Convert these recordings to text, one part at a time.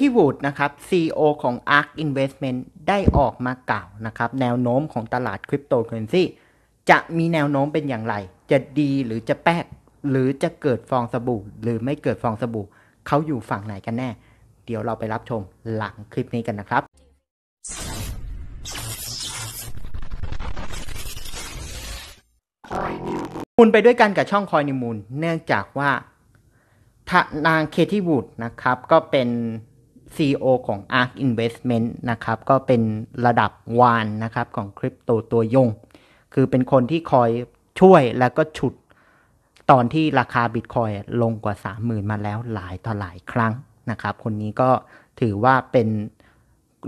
ทีวูดนะครับ CEO ของ ARK Investment ได้ออกมากล่าวนะครับ แนวโน้มของตลาดคริปโตเคอเรนซีจะมีแนวโน้มเป็นอย่างไร จะดีหรือจะแป๊กหรือจะเกิดฟองสบู่หรือไม่เกิดฟองสบู่เขาอยู่ฝั่งไหนกันแน่ เดี๋ยวเราไปรับชมหลังคลิปนี้กันนะครับ มูลไปด้วยกันกับช่องคอยนิมูล เนื่องจากว่าทนางเคที่วูดนะครับก็เป็น CEO ของ ARK Investment นะครับ ก็เป็นระดับวานนะครับของคริปโตตัวยง คือเป็นคนที่คอยช่วยแล้วก็ฉุดตอนที่ราคาบิตคอยลงกว่า 30,000 มาแล้วหลายต่อหลายครั้งนะครับ คนนี้ก็ถือว่าเป็น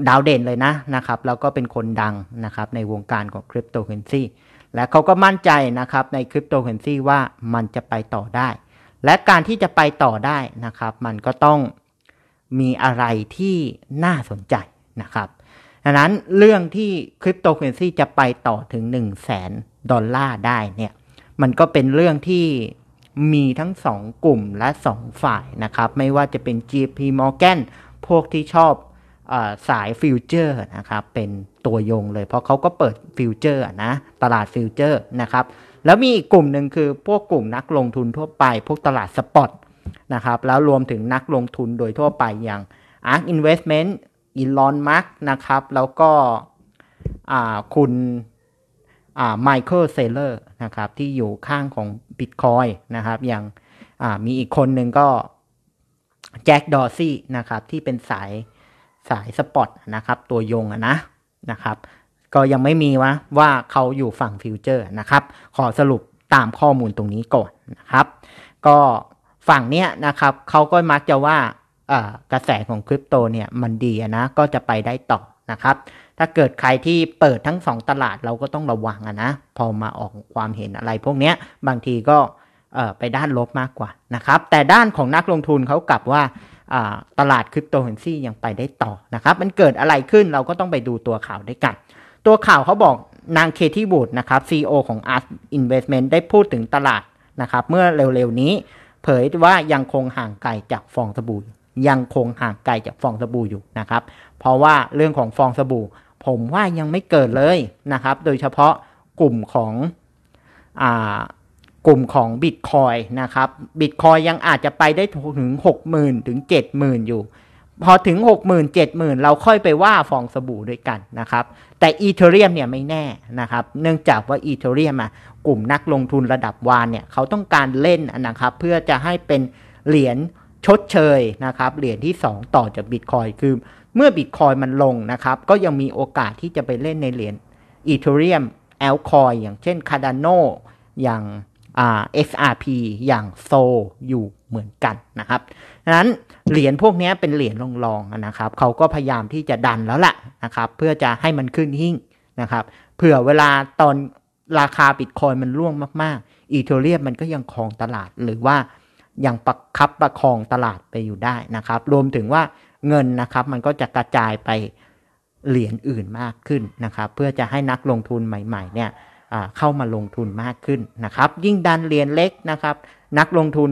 ดาวเด่นเลยนะนะครับ แล้วก็เป็นคนดังนะครับในวงการของคริปโตเคอเรนซีและเขาก็มั่นใจนะครับ ในคริปโตเคอเรนซีว่ามันจะไปต่อได้ และการที่จะไปต่อได้นะครับ มันก็ต้องมีอะไรที่น่าสนใจนะครับดังนั้นเรื่องที่คริปโตเคอเรนซีจะไปต่อถึง1 0 0 0 0แสนดอลลาร์ได้เนี่ยมันก็เป็นเรื่องที่มีทั้ง 2 กลุ่มและ 2 ฝ่ายนะครับ ไม่ว่าจะเป็น GP Morgan พวกที่ชอบอสายฟิวเจอร์นะครับเป็นตัวยงเลยเพราะเขาก็เปิดฟิวเจอร์นะตลาดฟิวเจอร์นะครับ แล้วมีอีกกลุ่มหนึ่งคือพวกกลุ่มนักลงทุนทั่วไป พวกตลาดสปอตนะครับ แล้วรวมถึงนักลงทุนโดยทั่วไปอย่าง ARK Investment Elon Musk นะครับ แล้วก็คุณไมเคิลเซเลอร์นะครับ ที่อยู่ข้างของ Bitcoin นะครับอย่างมีอีกคนหนึ่งก็แจ็คดอซี่นะครับ ที่เป็นสาย สายสปอตนะครับ ตัวยงนะนะครับ ก็ยังไม่มีวะว่าเขาอยู่ฝั่งฟิวเจอร์นะครับ ขอสรุปตามข้อมูลตรงนี้ก่อนนะครับ ก็ฝั่งเนี้ยนะครับเขาก็มักจะว่ากระแสของคริปโตเนี่ยมันดีนะก็จะไปได้ต่อนะครับ ถ้าเกิดใครที่เปิดทั้ง 2 ตลาดเราก็ต้องระวังนะพอมาออกความเห็นอะไร พวกเนี้ยบางทีก็ไปด้านลบมากกว่านะครับแต่ด้านของนักลงทุนเขากลับว่าตลาดคริปโตเครนซี่ยังไปได้ต่อนะครับมันเกิดอะไรขึ้นเราก็ต้องไปดูตัวข่าวด้วยกัน ตัวข่าวเขาบอกนางเคที่บูดนะครับ CEO ของ Art Investment ได้พูดถึงตลาดนะครับเมื่อเร็วๆนี้เผยว่ายังคงห่างไกลจากฟองสบู่ยังคงห่างไกลจากฟองสบู่อยู่นะครับ เพราะว่าเรื่องของฟองสบู่ ผมว่ายังไม่เกิดเลยนะครับ โดยเฉพาะกลุ่มของกลุ่มของบิตคอยนะครับบิตคอยยังอาจจะไปได้ถึง 60,000 ถึง 70,000 อยู่พอถึง 6 0,000 7 0 0เ0เราค่อยไปว่าฟองสบู่ด้วยกันนะครับ แต่อีเทเรียมเนี่ยไม่แน่นะครับ เนื่องจากว่าอีเทเรียมอ่ะ กลุ่มนักลงทุนระดับวานเนี่ยเขาต้องการเล่นนะครับ เพื่อจะให้เป็นเหรียญชดเชยนะครับ เหรียญที่ 2 ต่อจากบิตคอยคือ เมื่อบิตคอยมันลงนะครับ ก็ยังมีโอกาสที่จะไปเล่นในเหรียญอีเทเรียมแอลคอยอย่างเช่นคาร์ดานโนอย่างอ่า XRP อย่างโซอยู่เหมือนกันนะครับดังนั้นเหรียญพวกนี้เป็นเหรียญรองๆนะครับเขาก็พยายามที่จะดันแล้วล่ะนะครับเพื่อจะให้มันขึ้นหิ่งนะครับเผื่อเวลาตอนราคาบิตคอยมันร่วงมากๆอีเทเรียมมันก็ยังครองตลาดหรือว่ายังประคับประคองตลาดไปอยู่ได้นะครับรวมถึงว่าเงินนะครับมันก็จะกระจายไปเหรียญอื่นมากขึ้นนะครับ เพื่อจะให้นักลงทุนใหม่ ๆเนี่ยเข้ามาลงทุนมากขึ้นนะครับ ยิ่งดันเหรียญเล็กนะครับ นักลงทุน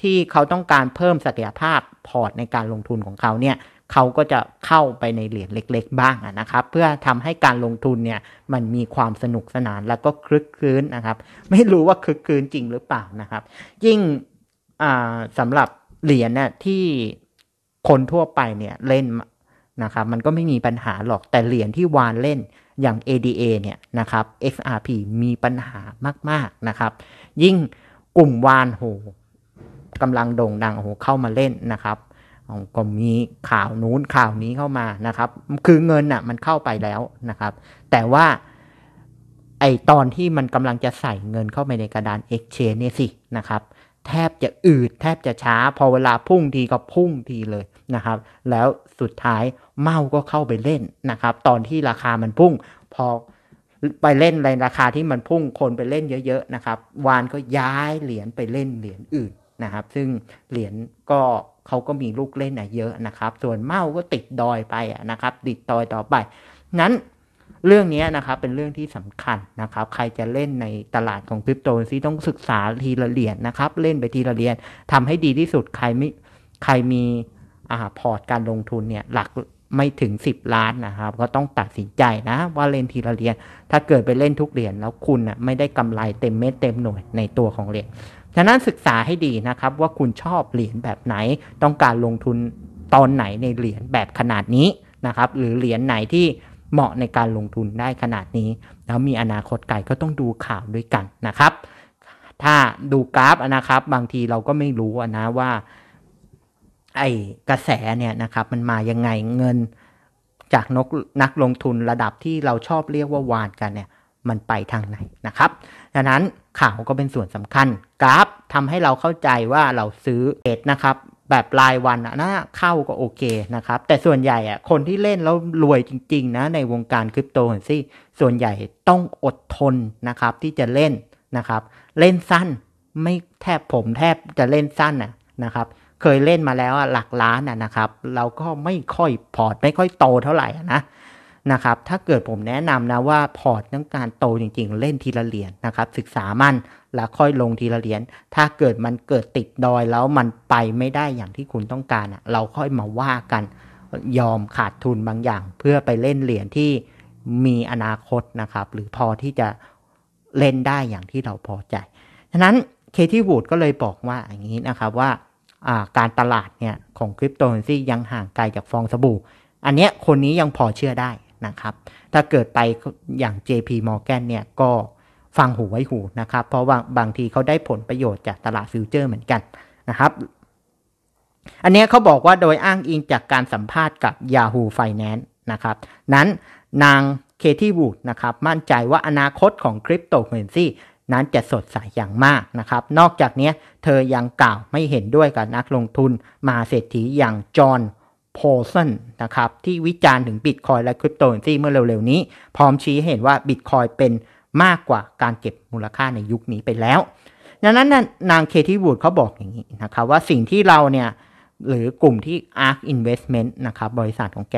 ที่เขาต้องการเพิ่มศักยภาพพอร์ตในการลงทุนของเขาเนี่ย เขาก็จะเข้าไปในเหรียญเล็กๆบ้างนะครับ เพื่อทำให้การลงทุนเนี่ยมันมีความสนุกสนานแล้วก็คลึกคลื้นนะครับ ไม่รู้ว่าคลึกคลื้นจริงหรือเปล่านะครับ ยิ่งสำหรับเหรียญเนี่ยที่คนทั่วไปเนี่ยเล่นนะครับมันก็ไม่มีปัญหาหรอก แต่เหรียญที่วานเล่นอย่าง ADA เนี่ยนะครับ XRP มีปัญหามากๆนะครับ ยิ่งกลุ่มวานโหกำลังโด่งดังโอ้โหเข้ามาเล่นนะครับก็มีข่าวนู้นข่าวนี้เข้ามานะครับ คือเงินน่ะมันเข้าไปแล้วนะครับ แต่ว่าไอตอนที่มันกำลังจะใส่เงินเข้าไปในกระดาน Exchange เนี่ยสินะครับแทบจะอืดแทบจะช้า พอเวลาพุ่งทีก็พุ่งทีเลยนะครับ แล้วสุดท้ายเมาก็เข้าไปเล่นนะครับ ตอนที่ราคามันพุ่งพอไปเล่นในราคาที่มันพุ่งคนไปเล่นเยอะๆนะครับ วานก็ย้ายเหรียญไปเล่นเหรียญอื่นนะครับซึ่งเหรียญก็เขาก็มีลูกเล่นนะเยอะนะครับส่วนเมาก็ติดดอยไปนะครับติดดอยต่อไป นั้นเรื่องนี้นะครับเป็นเรื่องที่สำคัญนะครับใครจะเล่นในตลาดของคริปโตซีต้องศึกษาทีละเหรียญนนะครับเล่นไปทีละเหรียญทำให้ดีที่สุดใครไม่ใครมีอาพอร์ตการลงทุนเนี่ยหลักไม่ถึง 10 ล้านนะครับก็ต้องตัดสินใจนะว่าเล่นทีละเหรียญถ้าเกิดไปเล่นทุกเหรียญแล้วคุณนะ่ะไม่ได้กำไรเต็มเม็ดเต็มหน่วยในตัวของเหรียญฉะนั้นศึกษาให้ดีนะครับว่าคุณชอบเหรียญแบบไหนต้องการลงทุนตอนไหนในเหรียญแบบขนาดนี้นะครับ หรือเหรียญไหนที่เหมาะในการลงทุนได้ขนาดนี้ แล้วมีอนาคตไกลก็ต้องดูข่าวด้วยกันนะครับ ถ้าดูกราฟนะครับบางทีเราก็ไม่รู้นะว่า ไอ้กระแสเนี่ยนะครับมันมายังไงเงินจากนกนักลงทุนระดับที่เราชอบเรียกว่าวานกันเนี่ยมันไปทางไหนนะครับดังนั้นข่าวก็เป็นส่วนสำคัญกราฟทำให้เราเข้าใจว่าเราซื้อเทรดนะครับ แบบรายวันอ่ะนะเข้าก็โอเคนะครับ แต่ส่วนใหญ่อ่ะคนที่เล่นแล้วรวยจริง ๆ นะ ในวงการคริปโตเหนซี่ส่วนใหญ่ต้องอดทนนะครับ ที่จะเล่นนะครับ เล่นสั้นไม่แทบผมแทบจะเล่นสั้นอะนะครับ เคยเล่นมาแล้วหลักล้านอะนะครับ เราก็ไม่ค่อยพอร์ต ไม่ค่อยโตเท่าไหร่นะนะครับ ถ้าเกิดผมแนะนำนะว่าพอร์ตต้องการโตจริง ๆ เล่นทีละเหรียญนะครับ ศึกษามันแล้วค่อยลงทีละเหรียญ ถ้าเกิดมันเกิดติดดอยแล้วมันไปไม่ได้อย่างที่คุณต้องการ เราค่อยมาว่ากันยอมขาดทุนบางอย่าง เพื่อไปเล่นเหรียญที่มีอนาคตนะครับ หรือพอที่จะเล่นได้อย่างที่เราพอใจ ฉะนั้นเคที่วูดก็เลยบอกว่าอย่างนี้นะครับว่าการตลาดเนี่ยของคริปโตเคอเรนซียังห่างไกลจากฟองสบู่อันเนี้ยคนนี้ยังพอเชื่อได้นะครับ ถ้าเกิดไปอย่าง JP Morgan เนี่ยก็ฟังหูไว้หูนะครับ เพราะว่าบางทีเขาได้ผลประโยชน์จากตลาดฟิวเจอร์เหมือนกันนะครับ อันนี้เขาบอกว่าโดยอ้างอิงจากการสัมภาษณ์กับ Yahoo Finance นะครับ นั้นนางเคที่บูดนะครับมั่นใจว่าอนาคตของคริปโตเคอเรนซีนั้นจะสดใสอย่างมากนะครับ นอกจากนี้เธอยังกล่าวไม่เห็นด้วยกับนักลงทุนมาเศรษฐีอย่างจอห์นโพลสันนะครับที่วิจารณ์ถึงบิตคอยและคริปโตเคอเรนซีเมื่อเร็วๆนี้ พร้อมชี้เห็นว่าบิตคอยเป็นมากกว่าการเก็บมูลค่าในยุคนี้ไปแล้ว ดังนั้นนางเคที่วูดเขาบอกอย่างนี้นะครับว่าสิ่งที่เราเนี่ยหรือกลุ่มที่ ARK Investment นะครับบริษัทของแก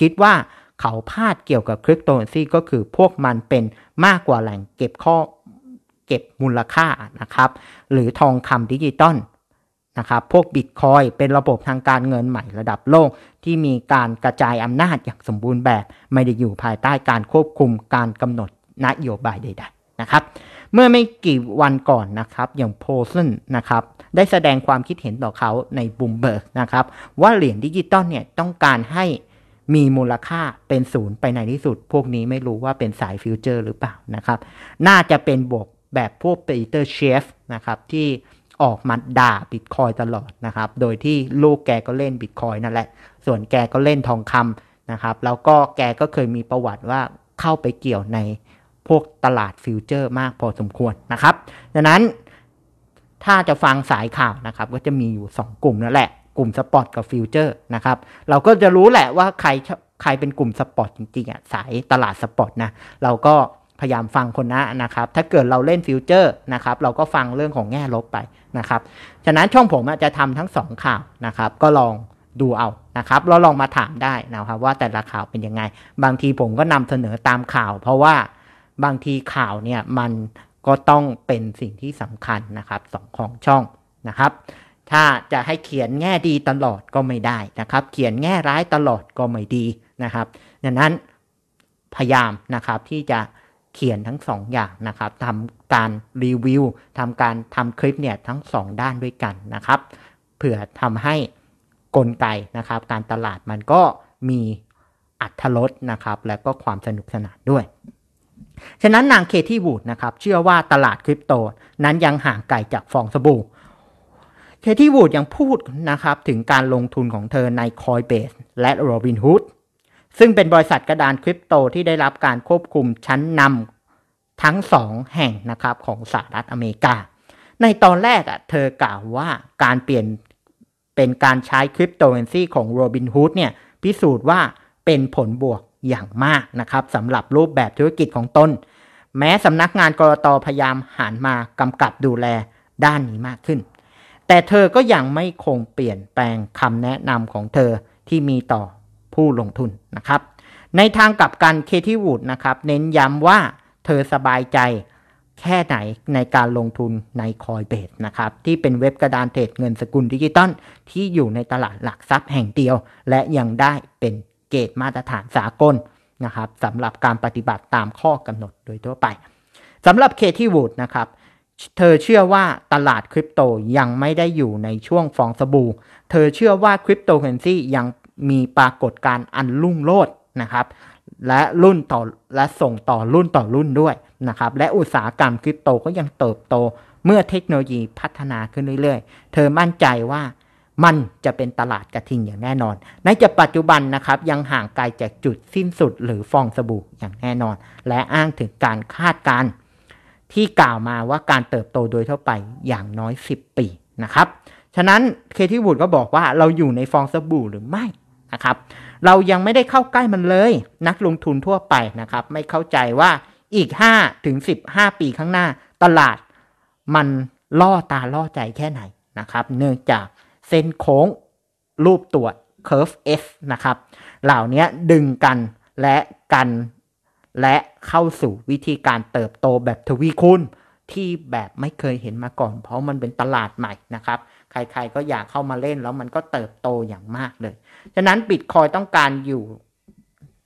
คิดว่าเขาพลาดเกี่ยวกับคริปโตเรนซีก็คือพวกมันเป็นมากกว่าแหล่งเก็บข้อเก็บมูลค่านะครับ หรือทองคำดิจิตอลนะครับพวกบิตคอยเป็นระบบทางการเงินใหม่ระดับโลก ที่มีการกระจายอำนาจอย่างสมบูรณ์แบบ ไม่ได้อยู่ภายใต้การควบคุมการกำหนดนโยบายใดๆ นะครับ เมื่อไม่กี่วันก่อนนะครับ อย่างโพลสันนะครับ ได้แสดงความคิดเห็นต่อเขาในบูมเบิร์กนะครับ ว่าเหรียญดิจิตอลเนี่ยต้องการให้มีมูลค่าเป็นศูนย์ไปในที่สุด พวกนี้ไม่รู้ว่าเป็นสายฟิวเจอร์หรือเปล่านะครับ น่าจะเป็นบวกแบบพวกปีเตอร์เชฟนะครับที่ออกมาด่าบิตคอยตลอดนะครับ โดยที่ลูกแกก็เล่นบิตคอยนั่นแหละ ส่วนแกก็เล่นทองคำนะครับ แล้วก็แกก็เคยมีประวัติว่าเข้าไปเกี่ยวในพวกตลาดฟิวเจอร์มากพอสมควรนะครับดังนั้นถ้าจะฟังสายข่าวนะครับ ก็จะมีอยู่ 2 กลุ่มนั่นแหละกลุ่มสปอร์ตกับฟิวเจอร์นะครับเราก็จะรู้แหละว่าใครใครเป็นกลุ่มสปอร์ตจริงๆอ่ะสายตลาดสปอร์ตนะเราก็พยายามฟังคนนะนะครับถ้าเกิดเราเล่นฟิวเจอร์นะครับเราก็ฟังเรื่องของแง่ลบไปนะครับฉะนั้นช่องผมจะทำทั้ง 2 ข่าวนะครับก็ลองดูเอานะครับ เราลองมาถามได้นะครับว่าแต่ละข่าวเป็นยังไง บางทีผมก็นำเสนอตามข่าว เพราะว่าบางทีข่าวเนี่ยมันก็ต้องเป็นสิ่งที่สำคัญนะครับสองของช่องนะครับ ถ้าจะให้เขียนแง่ดีตลอดก็ไม่ได้นะครับ เขียนแง่ร้ายตลอดก็ไม่ดีนะครับ ดังนั้นพยายามนะครับที่จะเขียนทั้งสองอย่างนะครับทำการรีวิวทำการทำคลิปเนี่ยทั้งสองด้านด้วยกันนะครับเผื่อทำให้กลไกนะครับ การตลาดมันก็มีอัตรลดนะครับและก็ความสนุกสนานด้วยฉะนั้นนางเคที่วูดนะครับเชื่อว่าตลาดคริปโตนั้นยังห่างไกลจากฟองสบู่เคที่วูดยังพูดนะครับถึงการลงทุนของเธอในคอยเบสและโรบินฮ o ดซึ่งเป็นบริษัทกระดานคริปโตที่ได้รับการควบคุมชั้นนำทั้งสองแห่งนะครับของสหรัฐอเมริกา ในตอนแรกอ่ะเธอกล่าวว่าการเปลี่ยนเป็นการใช้คริปโตเอรนซีของโรบินฮ o ดเนี่ยพิสูจน์ว่าเป็นผลบวกอย่างมากนะครับสำหรับรูปแบบธุรกิจของตนแม้สำนักงานกรตพยายามหันมากำกับดูแลด้านนี้มากขึ้น แต่เธอก็ยังไม่คงเปลี่ยนแปลงคำแนะนำของเธอที่มีต่อผู้ลงทุนนะครับ ในทางกลับกันเคที่วูดนะครับเน้นย้ำว่าเธอสบายใจแค่ไหนในการลงทุนในคอยเบสนะครับที่เป็นเว็บกระดานเทรดเงินสกุลดิจิตอลที่อยู่ในตลาดหลักทรัพย์แห่งเดียว และยังได้เป็นเกณฑ์มาตรฐานสากลนะครับสำหรับการปฏิบัติตามข้อกำหนดโดยทั่วไปสำหรับเคที่วูดนะครับเธอเชื่อว่าตลาดคริปโตยังไม่ได้อยู่ในช่วงฟองสบู่เธอเชื่อว่าคริปโตเคอเรนซียังมีปรากฏการอันรุ่งโรดนะครับและรุ่นต่อและส่งต่อรุ่นต่อรุ่นด้วยนะครับและอุตสาหกรรมคริปโตก็ยังเติบโต เมื่อเทคโนโลยีพัฒนาขึ้นเรื่อย ๆ เธอมั่นใจว่ามันจะเป็นตลาดกระทิงอย่างแน่นอน ในจะปัจจุบันนะครับ ยังห่างไกลจากจุดสิ้นสุดหรือฟองสบู่อย่างแน่นอน และอ้างถึงการคาดการณ์ที่กล่าวมาว่าการเติบโตโดยทั่วไปอย่างน้อย 10 ปีนะครับ ฉะนั้นเคที่วูดก็บอกว่าเราอยู่ในฟองสบู่หรือไม่นะครับเรายังไม่ได้เข้าใกล้มันเลย นักลงทุนทั่วไปนะครับไม่เข้าใจว่าอีก5ถึง15 ปีข้างหน้า ตลาดมันล่อตาล่อใจแค่ไหนนะครับ เนื่องจากเส้นโค้งรูปตัว curve S นะครับ เหล่านี้ดึงกันและกันและเข้าสู่วิธีการเติบโตแบบทวีคูณที่แบบไม่เคยเห็นมาก่อน เพราะมันเป็นตลาดใหม่นะครับ ใครๆก็อยากเข้ามาเล่นแล้วมันก็เติบโตอย่างมากเลย ฉะนั้นบิตคอยต้องการอยู่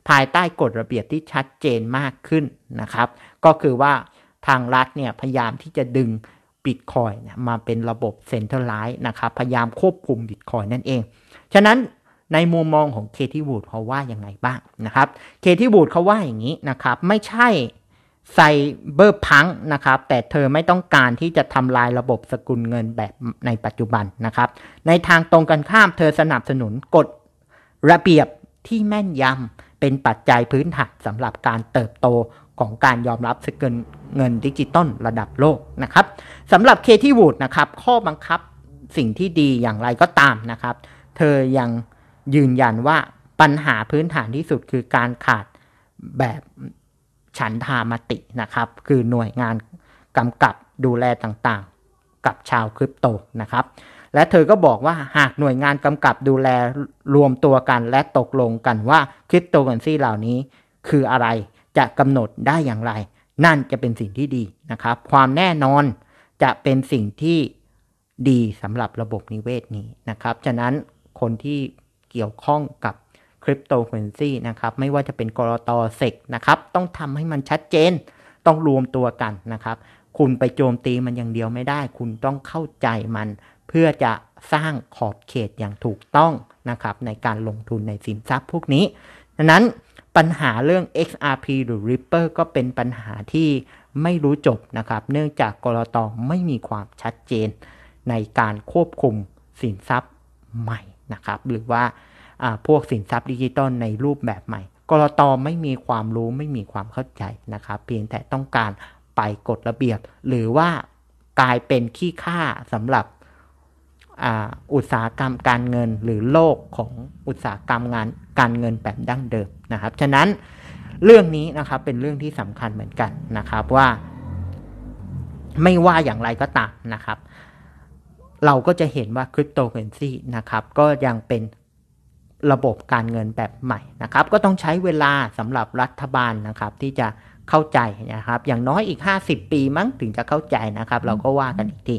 ภายใต้กฎระเบียบที่ชัดเจนมากขึ้นนะครับ ก็คือว่าทางรัฐเนี่ยพยายามที่จะดึงบิตคอยมาเป็นระบบเซ็นทรัลไลท์นะครับพยายามควบคุมบิตคอยนั่นเอง ฉะนั้นในมุมมองของเคที่วูดเขาว่ายังไงบ้างนะครับเคที่วูดเขาว่าอย่างนี้นะครับไม่ใช่ไซเบอร์พังนะครับแต่เธอไม่ต้องการที่จะทำลายระบบสกุลเงินแบบในปัจจุบันนะครับในทางตรงกันข้ามเธอสนับสนุนกฎระเบียบที่แม่นยำเป็นปัจจัยพื้นฐานสำหรับการเติบโตของการยอมรับสกุลเงินดิจิตอลระดับโลกนะครับสำหรับเคที่วูดนะครับข้อบังคับสิ่งที่ดีอย่างไรก็ตามนะครับ เธอยังยืนยันว่าปัญหาพื้นฐานที่สุด คือการขาดแบบฉันทามตินะครับ คือหน่วยงานกำกับดูแลต่างๆกับชาวคริปโตนะครับ และเธอก็บอกว่าหากหน่วยงานกำกับดูแลรวมตัวกันและตกลงกันว่า คริปโตเงินซีเหล่านี้คืออะไรจะกำหนดได้อย่างไร นั่นจะเป็นสิ่งที่ดีนะครับ ความแน่นอนจะเป็นสิ่งที่ดีสำหรับระบบนิเวศนี้นะครับฉะนั้นคนที่เกี่ยวข้องกับคริปโตเคอเรนซีนะครับไม่ว่าจะเป็นกรอตเซกนะครับต้องทำให้มันชัดเจน ต้องรวมตัวกันนะครับ คุณไปโจมตีมันอย่างเดียวไม่ได้ คุณต้องเข้าใจมันเพื่อจะสร้างขอบเขตอย่างถูกต้องนะครับในการลงทุนในสินทรัพย์พวกนี้ดังนั้นปัญหาเรื่อง XRP หรือ Ripple ก็เป็นปัญหาที่ไม่รู้จบนะครับ เนื่องจากกรอตไม่มีความชัดเจน ในการควบคุมสินทรัพย์ใหม่นะครับ หรือว่าพวกสินทรัพย์ดิจิตอลในรูปแบบใหม่ กรอตไม่มีความรู้ไม่มีความเข้าใจนะครับ เพียงแต่ต้องการไปกฎระเบียบ หรือว่ากลายเป็นขี้ค่าสำหรับอุตสาหกรรมการเงินหรือโลกของอุตสาหกรรมงานการเงินแบบดั้งเดิมนะครับฉะนั้นเรื่องนี้นะครับ เป็นเรื่องที่สำคัญเหมือนกันนะครับว่า ไม่ว่าอย่างไรก็ตามนะครับเราก็จะเห็นว่าคริปโตเคอเรนซีนะครับก็ยังเป็นระบบการเงินแบบใหม่นะครับ ก็ต้องใช้เวลาสำหรับรัฐบาลนะครับ ที่จะเข้าใจนะครับ อย่างน้อยอีก 50 ปีมั้งถึงจะเข้าใจนะครับ เราก็ว่ากันอีกที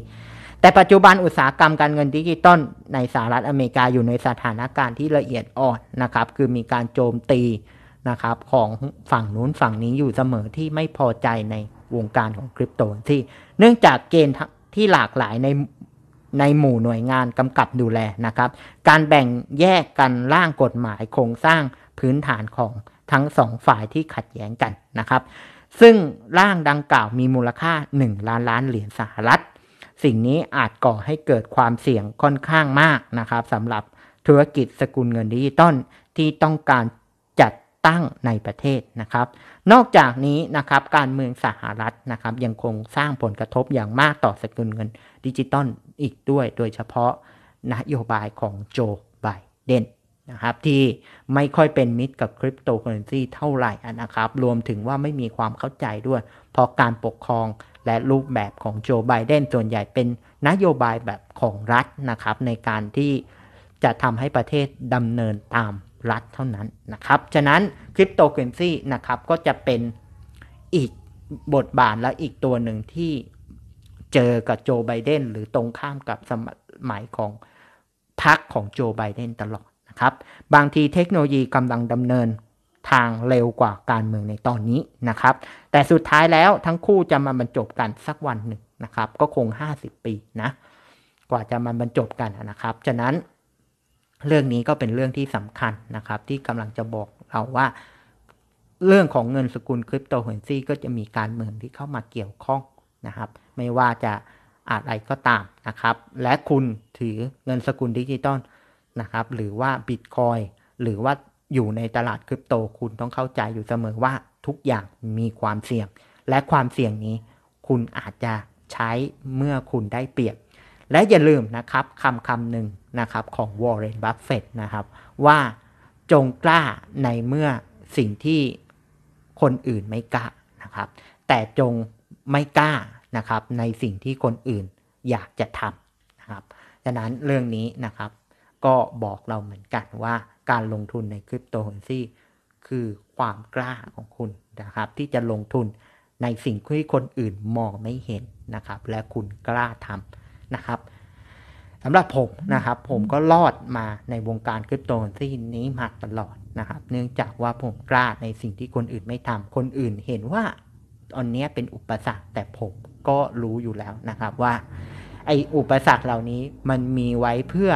แต่ปัจจุบันอุตสาหกรรมการเงินดิจิตอลในสหรัฐอเมริกาอยู่ในสถานการณ์ที่ละเอียดอ่อนนะครับคือมีการโจมตีนะครับของฝั่งนู้นฝั่งนี้อยู่เสมอที่ไม่พอใจในวงการของคริปโตที่ เนื่องจากเกณฑ์ที่หลากหลายในในหมู่หน่วยงานกำกับดูแลนะครับ การแบ่งแยกกันร่างกฎหมายโครงสร้างพื้นฐานของทั้งสองฝ่ายที่ขัดแย้งกันนะครับ ซึ่งร่างดังกล่าวมีมูลค่า 1 ล้านล้านเหรียญสหรัฐสิ่งนี้อาจก่อให้เกิดความเสี่ยงค่อนข้างมากนะครับสำหรับธุรกิจสกุลเงินดิจิตอลที่ต้องการจัดตั้งในประเทศนะครับ นอกจากนี้นะครับ การเมืองสหรัฐนะครับ ยังคงสร้างผลกระทบอย่างมากต่อสกุลเงินดิจิตอลอีกด้วยโดยเฉพาะนโยบายของโจไบเดนนะครับที่ไม่ค่อยเป็นมิตรกับคริปโตเคอเรนซีเท่าไหร่นะครับรวมถึงว่าไม่มีความเข้าใจด้วยเพราะการปกครองและรูปแบบของโจไบเดนส่วนใหญ่เป็นนโยบายแบบของรัฐนะครับในการที่จะทำให้ประเทศดำเนินตามรัฐเท่านั้นนะครับฉะนั้นคริปโตเคอเรนซีนะครับก็จะเป็นอีกบทบาทและอีกตัวหนึ่งที่เจอกับโจไบเดนหรือตรงข้ามกับสมัยของพรรคของโจไบเดนตลอดนะครับบางทีเทคโนโลยีกำลังดำเนินทางเร็วกว่าการเมืองในตอนนี้นะครับ แต่สุดท้ายแล้วทั้งคู่จะมาบรรจบกันสักวันหนึ่งนะครับ ก็คง 50 ปีนะ กว่าจะมาบรรจบกันนะครับฉะนั้นเรื่องนี้ก็เป็นเรื่องที่สำคัญนะครับ ที่กำลังจะบอกเราว่า เรื่องของเงินสกุลคริปโตเฮนซีก็จะมีการเมืองที่เข้ามาเกี่ยวข้องนะครับ ไม่ว่าจะอะไรก็ตามนะครับ และคุณถือเงินสกุลดิจิตอลนะครับ หรือว่าบิตคอยหรือว่าอยู่ในตลาดคริปโตคุณต้องเข้าใจอยู่เสมอว่าทุกอย่างมีความเสี่ยง และความเสี่ยงนี้คุณอาจจะใช้เมื่อคุณได้เปรียบ และอย่าลืมนะครับคำคำหนึ่งนะครับของวอร์เรนบัฟเฟตนะครับ ว่าจงกล้าในเมื่อสิ่งที่คนอื่นไม่กล้านะครับ แต่จงไม่กล้านะครับในสิ่งที่คนอื่นอยากจะทำนะครับดังนั้นเรื่องนี้นะครับก็บอกเราเหมือนกันว่าการลงทุนในคริปโตเคอเรนซีคือความกล้าของคุณนะครับ ที่จะลงทุนในสิ่งที่คนอื่นมองไม่เห็นนะครับ และคุณกล้าทำนะครับสำหรับผมนะครับ ผมก็รอดมาในวงการคริปโตเคอเรนซีนี้มาตลอดนะครับ เนื่องจากว่าผมกล้าในสิ่งที่คนอื่นไม่ทำคนอื่นเห็นว่าตอนนี้เป็นอุปสรรคแต่ผมก็รู้อยู่แล้วนะครับ ว่าไออุปสรรคเหล่านี้มันมีไว้เพื่อ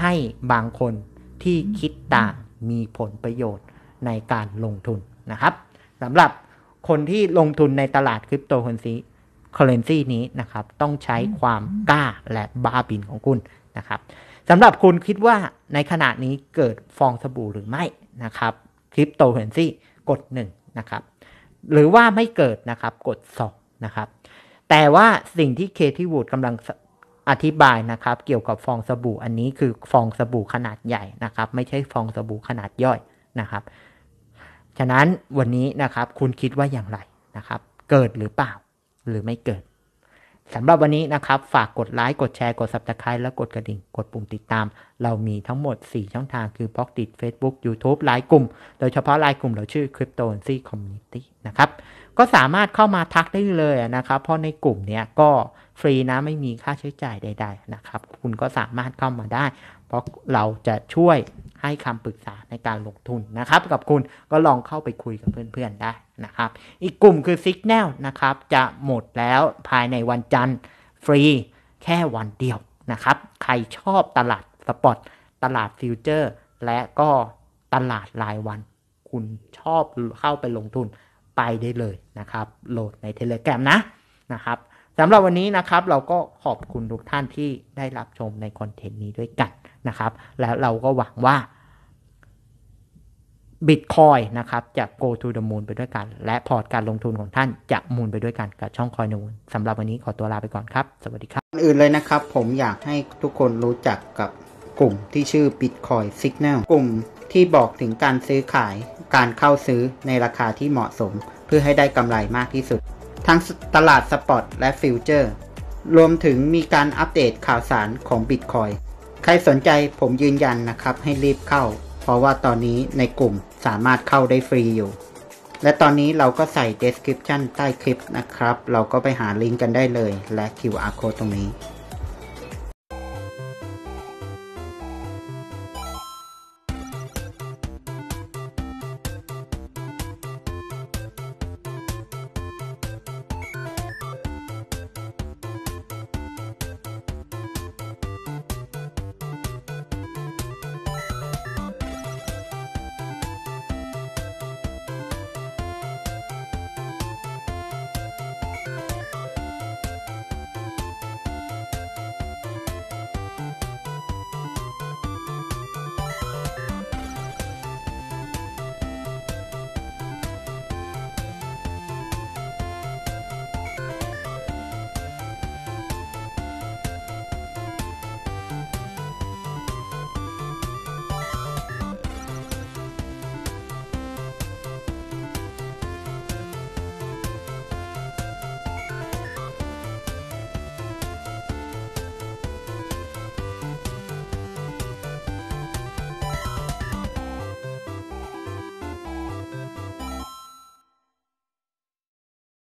ให้บางคนที่คิดต่างมีผลประโยชน์ในการลงทุนนะครับสำหรับคนที่ลงทุนในตลาดคริปโตเคอเรนซีเคอเรนซีนี้นะครับต้องใช้ความกล้าและบ้าบินของคุณนะครับสำหรับคุณคิดว่าในขณะนี้เกิดฟองสบู่หรือไม่นะครับคริปโตเคอเรนซีกด1นะครับหรือว่าไม่เกิดนะครับกด2นะครับแต่ว่าสิ่งที่เคที่วูดกำลังอธิบายนะครับเกี่ยวกับฟองสบู่อันนี้คือฟองสบู่ขนาดใหญ่นะครับไม่ใช่ฟองสบู่ขนาดย่อยนะครับฉะนั้นวันนี้นะครับคุณคิดว่าอย่างไรนะครับเกิดหรือเปล่าหรือไม่เกิดสำหรับวันนี้นะครับ ฝากกดไลค์กดแชร์กด subscribe และกดกระดิ่งกดปุ่มติดตาม เรามีทั้งหมด 4 ช่องทางคือพอกติด Facebook YouTube ไลน์กลุ่ม โดยเฉพาะไลน์กลุ่มเราชื่อ Crypto c ซ r r e n ม y Community นะครับ ก็สามารถเข้ามาทักได้เลยนะครับ เพราะในกลุ่มเนี้ยก็ฟรีนะไม่มีค่าใช้จ่ายใดๆนะครับ คุณก็สามารถเข้ามาได้ราะเราจะช่วยให้คำปรึกษาในการลงทุนนะครับกับคุณก็ลองเข้าไปคุยกับเพื่อนๆ ได้นะครับ อีกกลุ่มคือ Signal นะครับจะหมดแล้วภายในวันจันทร์ฟรี แค่วันเดียวนะครับใครชอบตลาดสปอตตลาดฟิวเจอร์และก็ตลาดรายวัน คุณชอบเข้าไปลงทุนไปได้เลยนะครับโหลดใน Telegram นะนะครับสำหรับวันนี้นะครับเราก็ขอบคุณทุกท่านที่ได้รับชมในคอนเทนต์นี้ด้วยกันนะครับแล้วเราก็หวังว่าบิตคอยนะครับจะ go to the moon ไปด้วยกัน และพอร์ตการลงทุนของท่าน จะมูลไปด้วยกันกับช่องคอยนูนสำหรับวันนี้ขอตัวลาไปก่อนครับ สวัสดีครับอื่นเลยนะครับ ผมอยากให้ทุกคนรู้จักกับกลุ่มที่ชื่อ Bitcoin Signal กลุ่มที่บอกถึงการซื้อขายการเข้าซื้อในราคาที่เหมาะสม เพื่อให้ได้กำไรมากที่สุด ทั้งตลาดสปอตและฟิวเจอร์รวมถึงมีการอัปเดตข่าวสารของ Bitcoin ใครสนใจผมยืนยันนะครับให้รีบเข้า เพราะว่าตอนนี้ในกลุ่มสามารถเข้าได้ฟรีอยู่ และตอนนี้เราก็ใส่ description ใต้คลิปนะครับ เราก็ไปหาลิงก์กันได้เลยและ QR code ตรงนี้